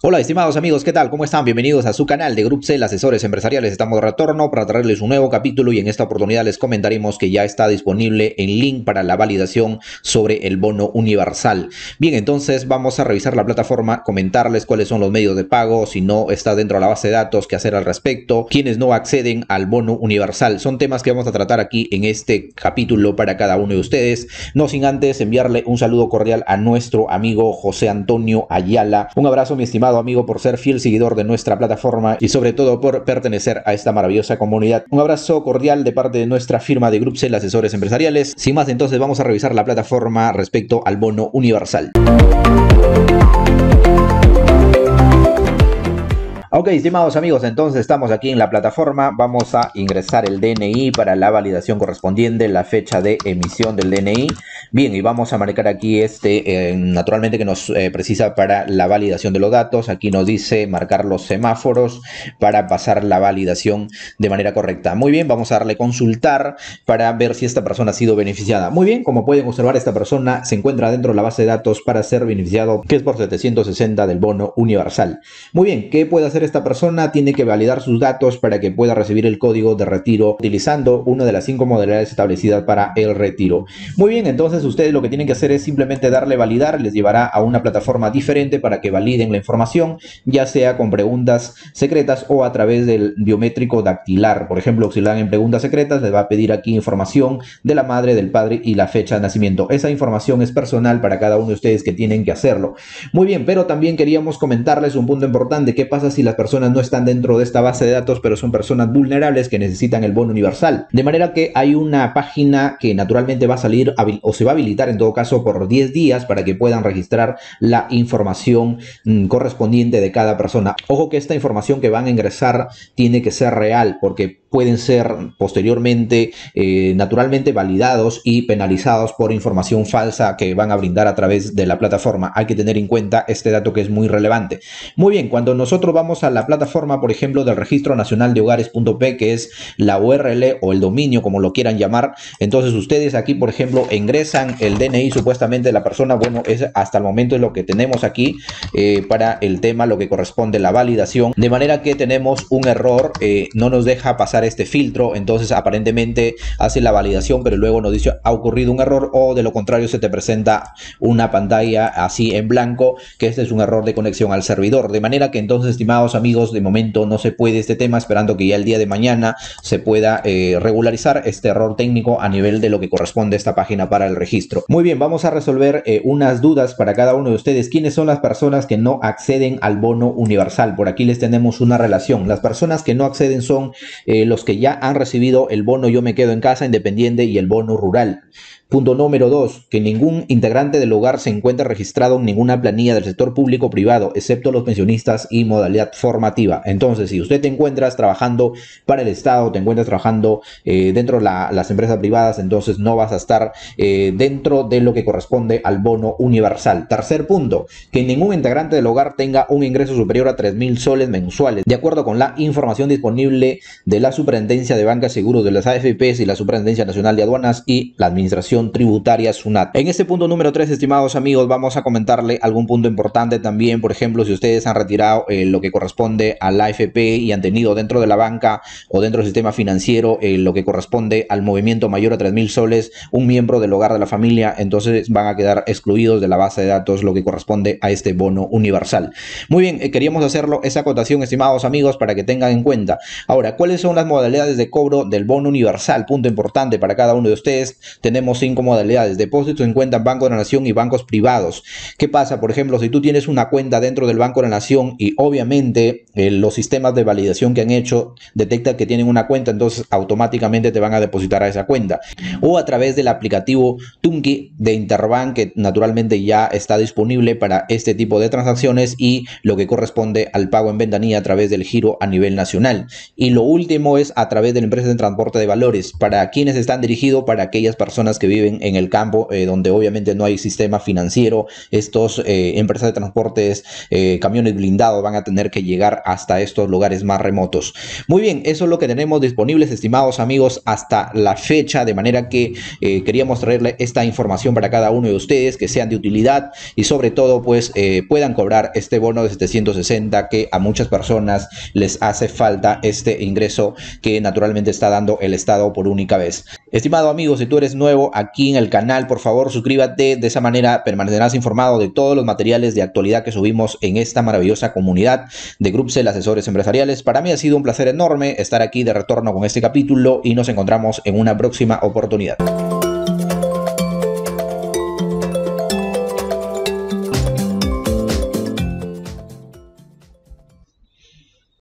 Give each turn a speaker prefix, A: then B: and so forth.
A: Hola estimados amigos, ¿qué tal? ¿Cómo están? Bienvenidos a su canal de Group Asesores Empresariales. Estamos de retorno para traerles un nuevo capítulo y en esta oportunidad les comentaremos que ya está disponible en link para la validación sobre el bono universal. Bien, entonces vamos a revisar la plataforma, comentarles cuáles son los medios de pago, si no está dentro de la base de datos, qué hacer al respecto, quienes no acceden al bono universal. Son temas que vamos a tratar aquí en este capítulo para cada uno de ustedes. No sin antes enviarle un saludo cordial a nuestro amigo José Antonio Ayala. Un abrazo mi estimado amigo, por ser fiel seguidor de nuestra plataforma y sobre todo por pertenecer a esta maravillosa comunidad. Un abrazo cordial de parte de nuestra firma de Grupsel Asesores Empresariales. Sin más, entonces vamos a revisar la plataforma respecto al bono universal. Ok, estimados amigos, entonces estamos aquí en la plataforma. Vamos a ingresar el DNI para la validación correspondiente, la fecha de emisión del DNI. Bien, y vamos a marcar aquí este, eh, naturalmente que nos eh, precisa para la validación de los datos. Aquí nos dice marcar los semáforos para pasar la validación de manera correcta. Muy bien, vamos a darle consultar para ver si esta persona ha sido beneficiada. Muy bien, como pueden observar, esta persona se encuentra dentro de la base de datos para ser beneficiado, que es por 760 del bono universal. Muy bien, ¿qué puede hacer? esta persona? Tiene que validar sus datos para que pueda recibir el código de retiro utilizando una de las cinco modalidades establecidas para el retiro. Muy bien, entonces ustedes lo que tienen que hacer es simplemente darle validar, les llevará a una plataforma diferente para que validen la información, ya sea con preguntas secretas o a través del biométrico dactilar. Por ejemplo, si le dan en preguntas secretas, les va a pedir aquí información de la madre, del padre y la fecha de nacimiento. Esa información es personal para cada uno de ustedes que tienen que hacerlo. Muy bien, pero también queríamos comentarles un punto importante. ¿Qué pasa si la las personas no están dentro de esta base de datos, pero son personas vulnerables que necesitan el bono universal. De manera que hay una página que naturalmente va a salir o se va a habilitar en todo caso por 10 días para que puedan registrar la información mm, correspondiente de cada persona. Ojo que esta información que van a ingresar tiene que ser real porque pueden ser posteriormente eh, naturalmente validados y penalizados por información falsa que van a brindar a través de la plataforma. Hay que tener en cuenta este dato que es muy relevante. Muy bien, cuando nosotros vamos a la plataforma, por ejemplo, del Registro Nacional de Hogares.p, que es la URL o el dominio, como lo quieran llamar, entonces ustedes aquí, por ejemplo, ingresan el DNI supuestamente de la persona. Bueno, es hasta el momento es lo que tenemos aquí eh, para el tema, lo que corresponde la validación. De manera que tenemos un error, eh, no nos deja pasar este filtro, entonces aparentemente hace la validación, pero luego nos dice ha ocurrido un error o de lo contrario se te presenta una pantalla así en blanco, que este es un error de conexión al servidor. De manera que entonces, estimados amigos, de momento no se puede este tema, esperando que ya el día de mañana se pueda eh, regularizar este error técnico a nivel de lo que corresponde a esta página para el registro. Muy bien, vamos a resolver eh, unas dudas para cada uno de ustedes. ¿Quiénes son las personas que no acceden al bono universal? Por aquí les tenemos una relación. Las personas que no acceden son eh, los que ya han recibido el bono Yo me quedo en casa independiente y el bono rural. Punto número 2. Que ningún integrante del hogar se encuentre registrado en ninguna planilla del sector público o privado, excepto los pensionistas y modalidad formativa. Entonces, si usted te encuentras trabajando para el Estado, te encuentras trabajando eh, dentro de las empresas privadas, entonces no vas a estar eh, dentro de lo que corresponde al bono universal. Tercer punto. Que ningún integrante del hogar tenga un ingreso superior a 3.000 soles mensuales, de acuerdo con la información disponible de la Superintendencia de Bancas Seguros de las AFPs y la Superintendencia Nacional de Aduanas y la Administración Tributaria SUNAT. En este punto número 3, estimados amigos, vamos a comentarle algún punto importante también, por ejemplo, si ustedes han retirado eh, lo que corresponde a la AFP y han tenido dentro de la banca o dentro del sistema financiero eh, lo que corresponde al movimiento mayor a 3.000 soles, un miembro del hogar de la familia, entonces van a quedar excluidos de la base de datos lo que corresponde a este bono universal. Muy bien, eh, queríamos hacerlo esa acotación, estimados amigos, para que tengan en cuenta. Ahora, ¿cuáles son las modalidades de cobro del bono universal, punto importante para cada uno de ustedes. Tenemos cinco modalidades, depósitos en cuenta Banco de la Nación y bancos privados. ¿Qué pasa? Por ejemplo, si tú tienes una cuenta dentro del Banco de la Nación y obviamente eh, los sistemas de validación que han hecho detectan que tienen una cuenta, entonces automáticamente te van a depositar a esa cuenta. O a través del aplicativo Tunki de Interbank, que naturalmente ya está disponible para este tipo de transacciones y lo que corresponde al pago en ventanilla a través del giro a nivel nacional. Y lo último a través de la empresa de transporte de valores. ¿Para quienes están dirigidos? Para aquellas personas que viven en el campo, eh, donde obviamente no hay sistema financiero. Estos eh, empresas de transportes, eh, camiones blindados van a tener que llegar hasta estos lugares más remotos. Muy bien, eso es lo que tenemos disponibles, estimados amigos, hasta la fecha. De manera que queríamos traerle esta información para cada uno de ustedes, que sean de utilidad y sobre todo, pues puedan cobrar este bono de 760 que a muchas personas les hace falta este ingreso que naturalmente está dando el Estado por única vez. Estimado amigo, si tú eres nuevo aquí en el canal, por favor suscríbete. de esa manera permanecerás informado de todos los materiales de actualidad que subimos en esta maravillosa comunidad de Grupsel Asesores Empresariales. Para mí ha sido un placer enorme estar aquí de retorno con este capítulo y nos encontramos en una próxima oportunidad.